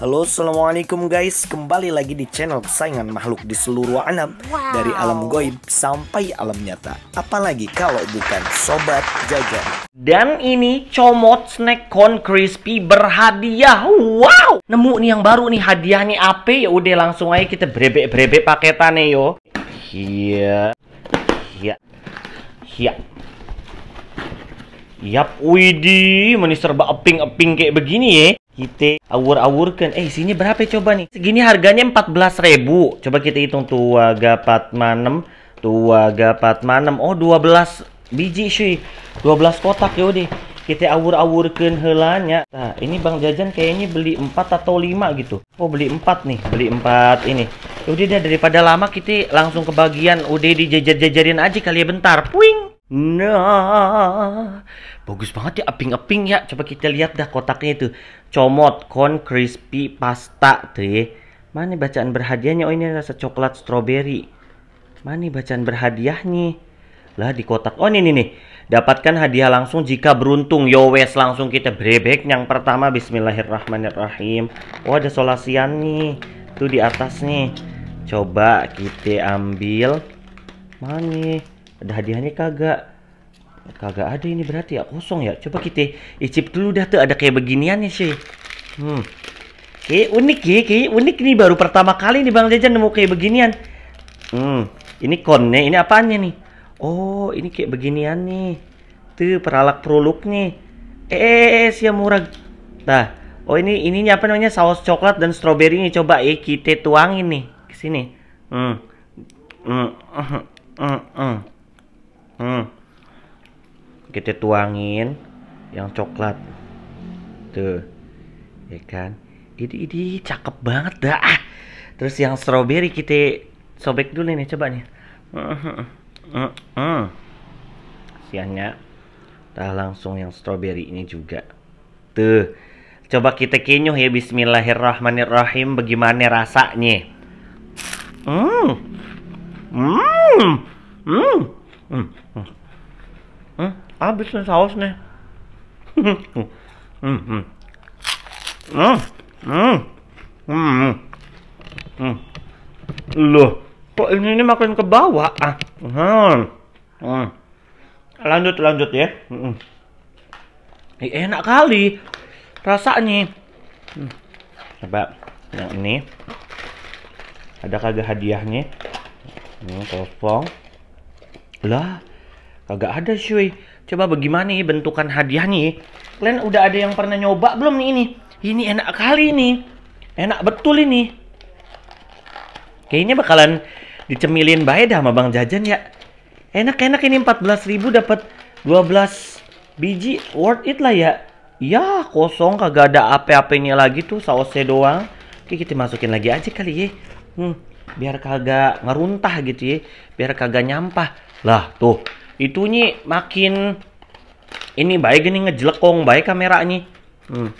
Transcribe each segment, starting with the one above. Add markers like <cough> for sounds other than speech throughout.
Halo Assalamualaikum guys Kembali lagi di channel kesayangan makhluk di seluruh alam wow. Dari alam goib sampai alam nyata Apalagi kalau bukan Sobat Jajan Dan ini comot snack corn crispy berhadiah Wow Nemu nih yang baru nih hadiahnya apa ya udah langsung aja kita brebek-brebek paketannya yo Iya Iya Iya Yap, widih, manis serba eping-eping kayak begini ya kita awur-awurkan eh sini berapa ya coba nih segini harganya 14.000 coba kita hitung tua gapat manem tua gapat manem oh 12 biji cuy 12 kotak ya udah kita awur-awurkan helanya nah ini Bang Jajan kayaknya beli 4 atau 5 gitu oh beli 4 nih beli 4 ini ya udah deh daripada lama kita langsung ke bagian udah dijajar-jajarin aja kali ya bentar puing nah bagus banget ya aping-aping ya coba kita lihat dah kotaknya itu comot corn crispy pasta tuh ya mana bacaan berhadiahnya oh ini rasa coklat strawberry mana bacaan berhadiahnya lah di kotak oh ini nih nih dapatkan hadiah langsung jika beruntung yowes langsung kita brebek yang pertama bismillahirrahmanirrahim oh ada solasian nih tuh di atas nih coba kita ambil mana ada hadiahnya kagak Kagak ada ini berarti ya kosong ya. Coba kita icip dulu dah tuh ada kayak beginiannya sih. Hmm. Oke, unik ya, kayak unik nih baru pertama kali nih Bang Jajan nemu kayak beginian. Hmm. Ini konnya, ini apaannya nih? Oh, ini kayak beginian nih. Tuh peralak peruluk nih. Eh, eh, eh, eh murah. Nah, oh ini ininya apa namanya? Saus coklat dan stroberi nih coba eh kita tuangin nih ke sini. Hmm. Hmm. Hmm. Hmm. Hmm. hmm kita tuangin yang coklat tuh ya kan ini ini cakep banget dah ah. terus yang strawberry kita sobek dulu nih coba nih siangnya kita langsung yang strawberry ini juga tuh coba kita kenyuh ya Bismillahirrahmanirrahim bagaimana rasanya hmm hmm hmm hmm, hmm. hmm habis nih sausnya nih. hmm loh kok ini, ini makin ke bawah ah hmm. hmm. lanjut lanjut ya hmm. Eh, enak kali rasanya hmm. coba yang ini ada kagak hadiahnya ini hmm, telepon lah kagak ada cuy Coba bagaimana nih bentukan hadiahnya? Kalian udah ada yang pernah nyoba belum nih ini? Ini enak kali ini. Enak betul ini. Kayaknya bakalan dicemilin baik dah sama Bang Jajan ya. Enak-enak ini 14.000 dapat 12 biji. Worth it lah ya. Ya, kosong kagak ada apa-apanya lagi tuh sausnya doang. Oke, kita masukin lagi aja kali ya. Hmm, biar kagak ngeruntah gitu ya. Biar kagak nyampah. Lah, tuh itu itunya makin ini baik ini ngejelekong baik kameranya hmm.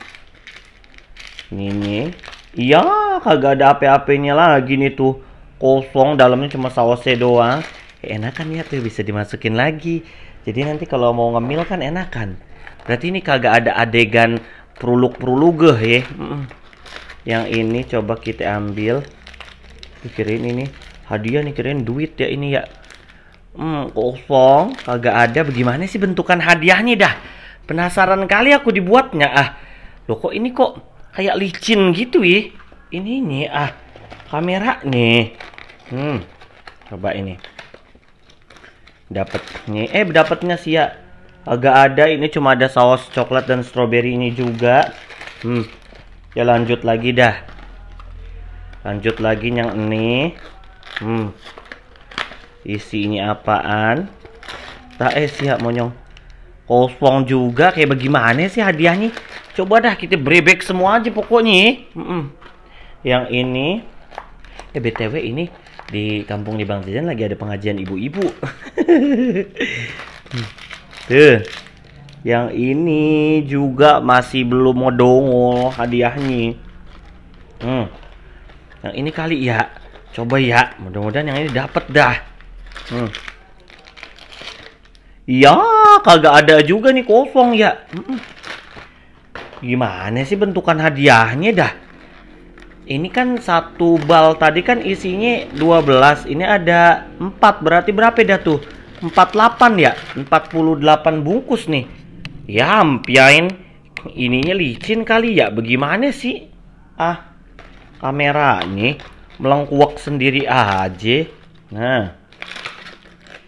ini iya kagak ada apa-apanya lagi nih tuh kosong dalamnya cuma sausnya doang eh, enakan ya tuh bisa dimasukin lagi jadi nanti kalau mau ngemil kan enakan berarti ini kagak ada adegan peruluk peruluge ya hmm. yang ini coba kita ambil pikirin ini hadiah nih keren duit ya ini ya Hmm, kosong, kagak ada. Bagaimana sih bentukan hadiahnya dah? Penasaran kali aku dibuatnya ah. Loh kok ini kok kayak licin gitu ya? Ini nih ah, kamera nih. Hmm, coba ini. dapat nih eh dapatnya sih ya. Agak ada ini cuma ada saus coklat dan stroberi ini juga. Hmm, ya lanjut lagi dah. Lanjut lagi yang ini. Hmm, Isinya apaan? Tak eh siap monyong. Kosong juga kayak bagaimana sih hadiahnya? Coba dah kita brebek semua aja pokoknya. Mm -mm. Yang ini eh BTW ini di kampung di Bang Zizan lagi ada pengajian ibu-ibu. <laughs> Hmm, tuh. Yang ini juga masih belum mau dongol hadiahnya. Hmm. Yang ini kali ya. Coba ya, mudah-mudahan yang ini dapat dah. Hmm. Ya, kagak ada juga nih kosong ya. Hmm. Gimana sih bentukan hadiahnya dah? Ini kan satu bal tadi kan isinya 12. Ini ada 4. Berarti berapa dah tuh? 48 ya? 48 bungkus nih. Ya, ampiain. Ininya licin kali ya. Bagaimana sih? Ah, kameranya melengkuak sendiri aja. Nah.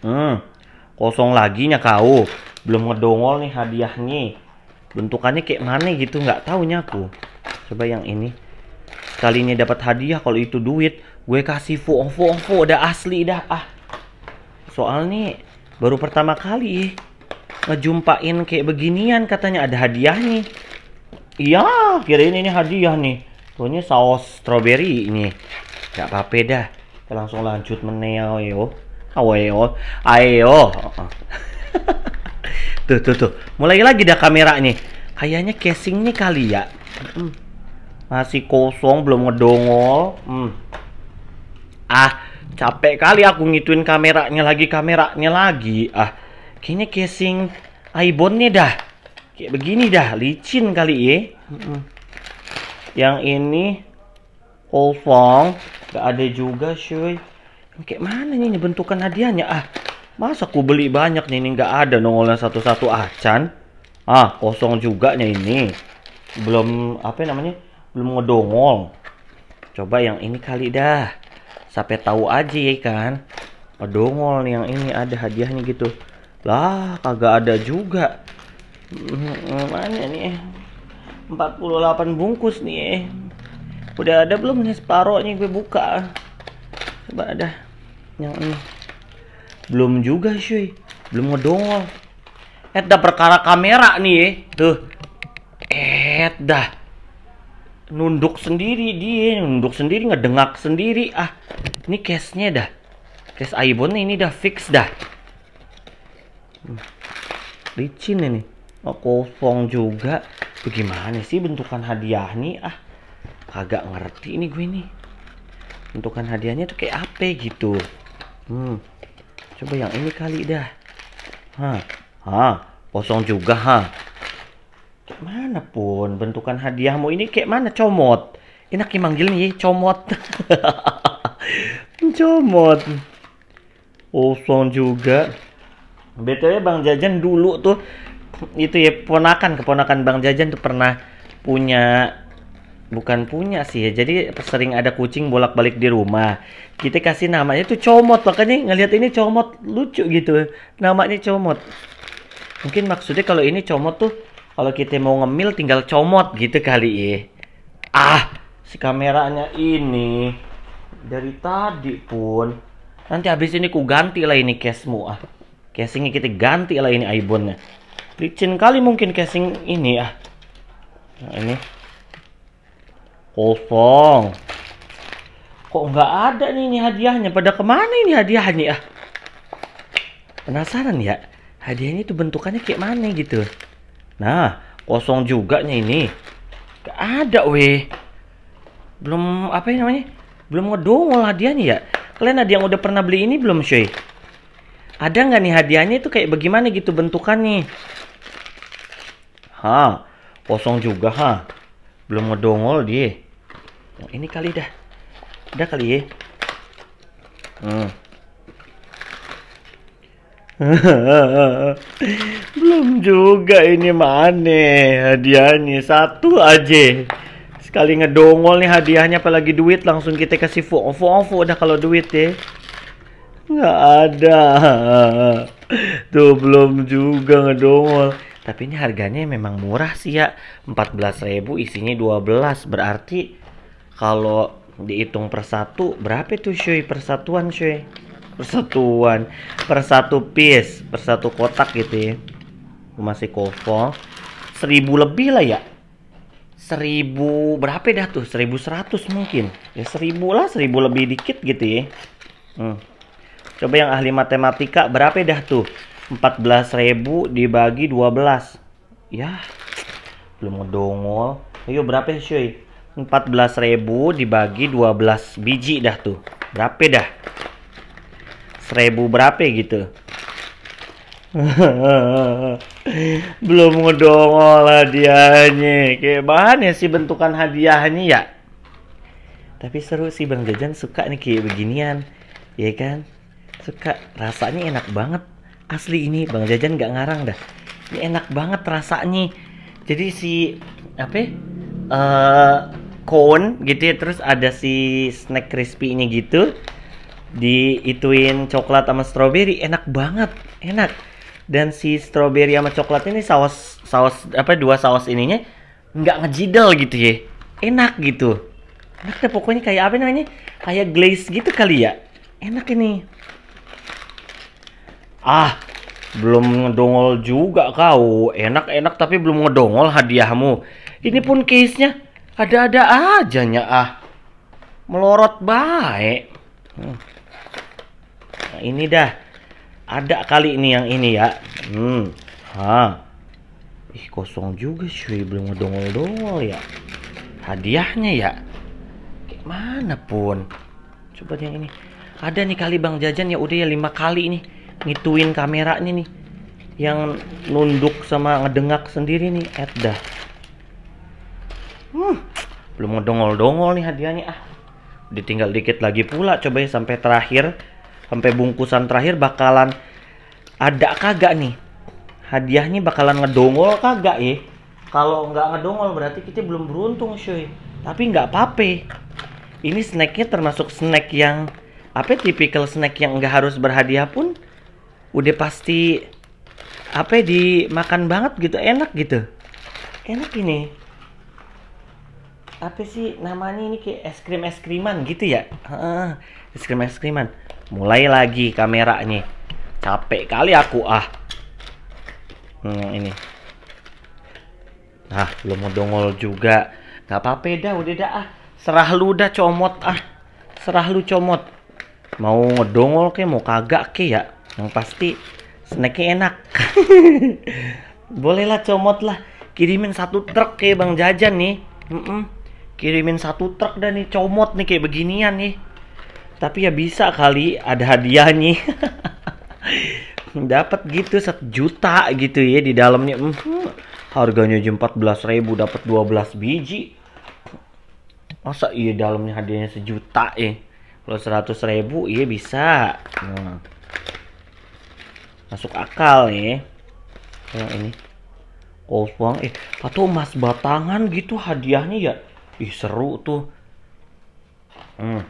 Hmm, kosong lagi nya kau. Belum ngedongol nih hadiahnya. Bentukannya kayak mana gitu nggak tahunya aku. Coba yang ini. kalinya dapat hadiah kalau itu duit, gue kasih fu fu fu udah asli dah ah. Soal nih baru pertama kali ngejumpain kayak beginian katanya ada hadiah nih. Iya, kira ini hadiah nih. Tuhnya saus strawberry ini. Gak apa-apa dah. Kita langsung lanjut meneo yo. Aweo, ayo. tuh tuh tuh, mulai lagi dah kameranya. Kayaknya casing nih kali ya. Masih kosong, belum ngedongol. Mm. Ah, capek kali aku ngituin kameranya lagi, kameranya lagi. Ah, kayaknya casing iPhone-nya dah kayak begini dah, licin kali ya. Yang ini kosong, gak ada juga cuy kayak mana nih bentukan hadiahnya ah masa aku beli banyak nih ini nggak ada nongolnya satu-satu acan ah kosong juga nih ini belum apa namanya belum ngedongol coba yang ini kali dah sampai tahu aja ya kan ngedongol nih yang ini ada hadiahnya gitu lah kagak ada juga hmm, mana nih 48 bungkus nih udah ada belum nih separohnya gue buka coba dah yang ini belum juga cuy belum ngedongol eh dah perkara kamera nih eh. tuh eh dah nunduk sendiri dia nunduk sendiri ngedengak sendiri ah ini case nya dah case ibon ini dah fix dah licin ini oh, kosong juga bagaimana sih bentukan hadiah nih ah kagak ngerti ini gue nih bentukan hadiahnya tuh kayak apa gitu Hmm. Coba yang ini kali dah. Hah. Ha. Kosong juga, ha. mana pun bentukan hadiahmu ini kayak mana comot. Enak yang manggil nih, comot. <laughs> comot. Kosong juga. BTW ya, Bang Jajan dulu tuh itu ya ponakan keponakan Bang Jajan tuh pernah punya bukan punya sih ya. Jadi sering ada kucing bolak-balik di rumah. Kita kasih namanya tuh comot. Makanya ngelihat ini comot lucu gitu. Namanya comot. Mungkin maksudnya kalau ini comot tuh kalau kita mau ngemil tinggal comot gitu kali ya. Ah, si kameranya ini dari tadi pun nanti habis ini ku ganti lah ini casemu ah. Casingnya kita ganti lah ini ibonnya. Licin kali mungkin casing ini ah. Nah, ini Kosong. Kok nggak ada nih ini hadiahnya? Pada kemana ini hadiahnya? Ah. Penasaran ya? Hadiahnya itu bentukannya kayak mana gitu. Nah, kosong juga nih ini. nggak ada weh. Belum apa ini ya namanya? Belum ngedongol hadiahnya ya. Kalian ada yang udah pernah beli ini belum, cuy? Ada nggak nih hadiahnya itu kayak bagaimana gitu bentukannya? Ha, kosong juga ha. Belum ngedongol dia yang ini kali dah dah kali ya hmm. <laughs> belum juga ini mana hadiahnya satu aja sekali ngedongol nih hadiahnya apalagi duit langsung kita kasih fu fu fo udah kalau duit ya nggak ada <laughs> tuh belum juga ngedongol tapi ini harganya memang murah sih ya 14.000 isinya 12 berarti kalau dihitung persatu berapa itu cuy persatuan cuy persatuan persatu piece persatu kotak gitu ya masih kofol seribu lebih lah ya seribu berapa dah tuh seribu seratus mungkin ya seribu lah seribu lebih dikit gitu ya hmm. coba yang ahli matematika berapa dah tuh empat belas ribu dibagi dua belas ya belum ngedongol ayo berapa cuy 14.000 dibagi 12 biji dah tuh. Berapa dah? 1000 berapa gitu. <laughs> Belum ngedongol hadiahnya. Kayak bahannya sih bentukan hadiahnya ya. Tapi seru sih Bang Jajan suka nih kayak beginian. Ya kan? Suka rasanya enak banget. Asli ini Bang Jajan gak ngarang dah. Ini enak banget rasanya. Jadi si apa? Ya? Eh uh, cone gitu ya terus ada si snack crispy-nya gitu ituin coklat sama strawberry enak banget enak dan si strawberry sama coklat ini saus saus apa dua saus ininya nggak ngejidel gitu ya enak gitu enak deh pokoknya kayak apa namanya kayak glaze gitu kali ya enak ini ah belum ngedongol juga kau enak-enak tapi belum ngedongol hadiahmu ini pun case nya ada-ada aja nya ah. Melorot baik. Hmm. Nah, ini dah. Ada kali ini yang ini ya. Hmm. Ha. Ih kosong juga cuy belum ngedongol-dongol ya. Hadiahnya ya. Kayak pun. Coba yang ini. Ada nih kali Bang Jajan ya udah ya lima kali ini. ngituin kameranya nih yang nunduk sama ngedengak sendiri nih Edda. Hmm belum mau dongol-dongol nih hadiahnya ah ditinggal dikit lagi pula coba ya sampai terakhir sampai bungkusan terakhir bakalan ada kagak nih hadiahnya bakalan ngedongol kagak ya kalau nggak ngedongol berarti kita belum beruntung cuy tapi nggak pape ini snacknya termasuk snack yang apa ya, tipikal snack yang nggak harus berhadiah pun udah pasti apa ya, dimakan banget gitu enak gitu enak ini apa sih namanya ini kayak es krim es kriman gitu ya uh, es krim es kriman mulai lagi kameranya capek kali aku ah hmm, ini nah belum mau dongol juga nggak apa-apa dah udah dah ah serah lu dah comot ah serah lu comot mau ngedongol kayak mau kagak ke ya yang pasti snacknya enak <laughs> bolehlah comot lah kirimin satu truk ke bang jajan nih mm -mm kirimin satu truk dan nih comot nih kayak beginian nih tapi ya bisa kali ada hadiah nih <laughs> dapat gitu satu juta gitu ya di dalamnya hmm, harganya aja belas ribu dapat dua belas biji masa iya dalamnya hadiahnya sejuta ya kalau seratus ribu iya bisa nah. masuk akal ya yang ini kosong eh atau emas batangan gitu hadiahnya ya ih seru tuh hmm.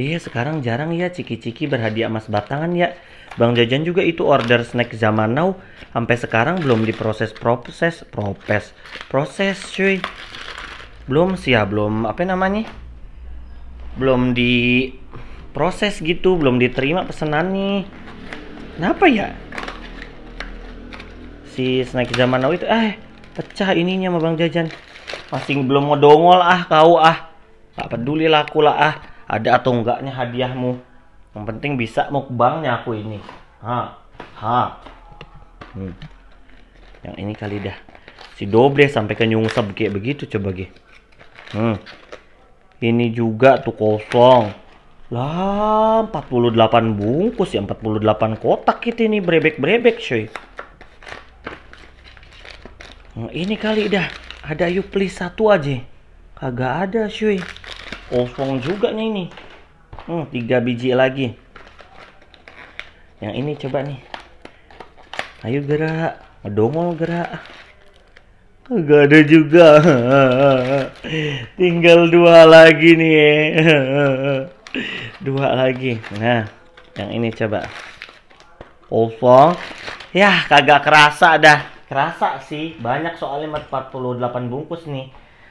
iya sekarang jarang ya ciki-ciki berhadiah emas batangan ya Bang Jajan juga itu order snack zaman now sampai sekarang belum diproses proses proses proses cuy belum sih ya belum apa namanya belum diproses gitu belum diterima pesanan nih kenapa ya si snack zaman now itu eh pecah ininya sama Bang Jajan masih belum mau dongol ah kau ah tak peduli lah aku lah ah ada atau enggaknya hadiahmu yang penting bisa mukbangnya aku ini ha ha hmm. yang ini kali dah si doble sampai ke nyungsep kayak begitu coba gih. hmm. ini juga tuh kosong lah 48 bungkus ya 48 kotak kita ini brebek-brebek cuy nah, ini kali dah ada yuk please satu aja. Kagak ada cuy. Kosong juga nih ini. Hmm, tiga biji lagi. Yang ini coba nih. Ayo gerak. Ngedongol gerak. Kagak ada juga. <laughs> Tinggal dua lagi nih. <laughs> dua lagi. Nah, yang ini coba. Kosong. ya kagak kerasa dah kerasa sih banyak soalnya 48 bungkus nih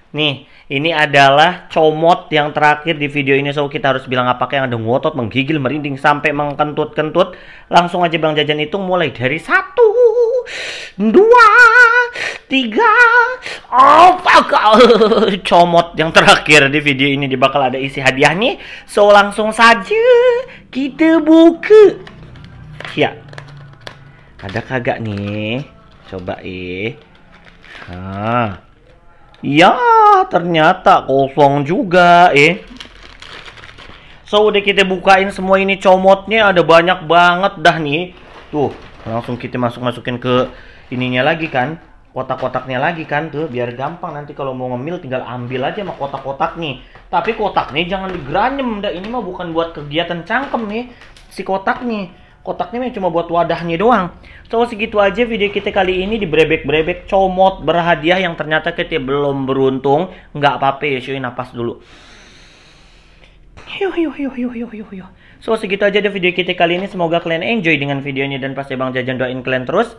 Nih, ini adalah comot yang terakhir di video ini. So, kita harus bilang apa yang ada ngotot, menggigil, merinding, sampai mengkentut-kentut. Langsung aja Bang Jajan itu mulai dari satu, dua, tiga. Oh, apa comot yang terakhir di video ini. Dia bakal ada isi hadiahnya. So, langsung saja kita buka. Ya. Ada kagak nih? Coba eh. Nah. Ya, ternyata kosong juga eh. So, udah kita bukain semua ini comotnya ada banyak banget dah nih. Tuh, langsung kita masuk-masukin ke ininya lagi kan. Kotak-kotaknya lagi kan tuh biar gampang nanti kalau mau ngemil tinggal ambil aja mah kotak-kotak nih. Tapi kotak nih jangan digranjem, dah ini mah bukan buat kegiatan cangkem nih si kotak nih kotaknya cuma buat wadahnya doang. So segitu aja video kita kali ini di brebek-brebek comot berhadiah yang ternyata kita belum beruntung. Nggak apa-apa ya, cuy nafas dulu. Yuh, yuh, yuh, yuh, yuh, yuh, yuh. So segitu aja deh video kita kali ini. Semoga kalian enjoy dengan videonya dan pasti Bang Jajan doain kalian terus.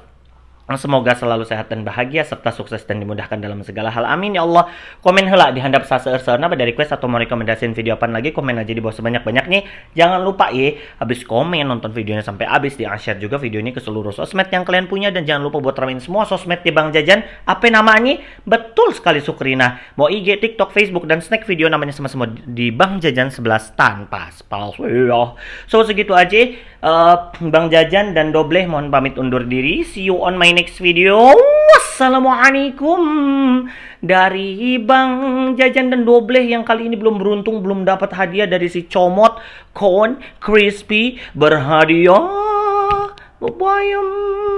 Nah, semoga selalu sehat dan bahagia serta sukses dan dimudahkan dalam segala hal. Amin ya Allah. Komen hela di handap saseur seurna pada request atau mau rekomendasiin video apa lagi komen aja di bawah sebanyak banyaknya. Jangan lupa ya habis komen nonton videonya sampai habis di share juga video ini ke seluruh sosmed yang kalian punya dan jangan lupa buat ramein semua sosmed di Bang Jajan. Apa namanya? Betul sekali Sukrina. Mau IG, TikTok, Facebook dan snack video namanya sama-sama di Bang Jajan 11 tanpa spell. Ya. So segitu aja uh, Bang Jajan dan Dobleh mohon pamit undur diri. See you on my next video. Wassalamualaikum dari Bang Jajan dan Dobleh yang kali ini belum beruntung belum dapat hadiah dari si Comot Corn Crispy berhadiah. Bye bye.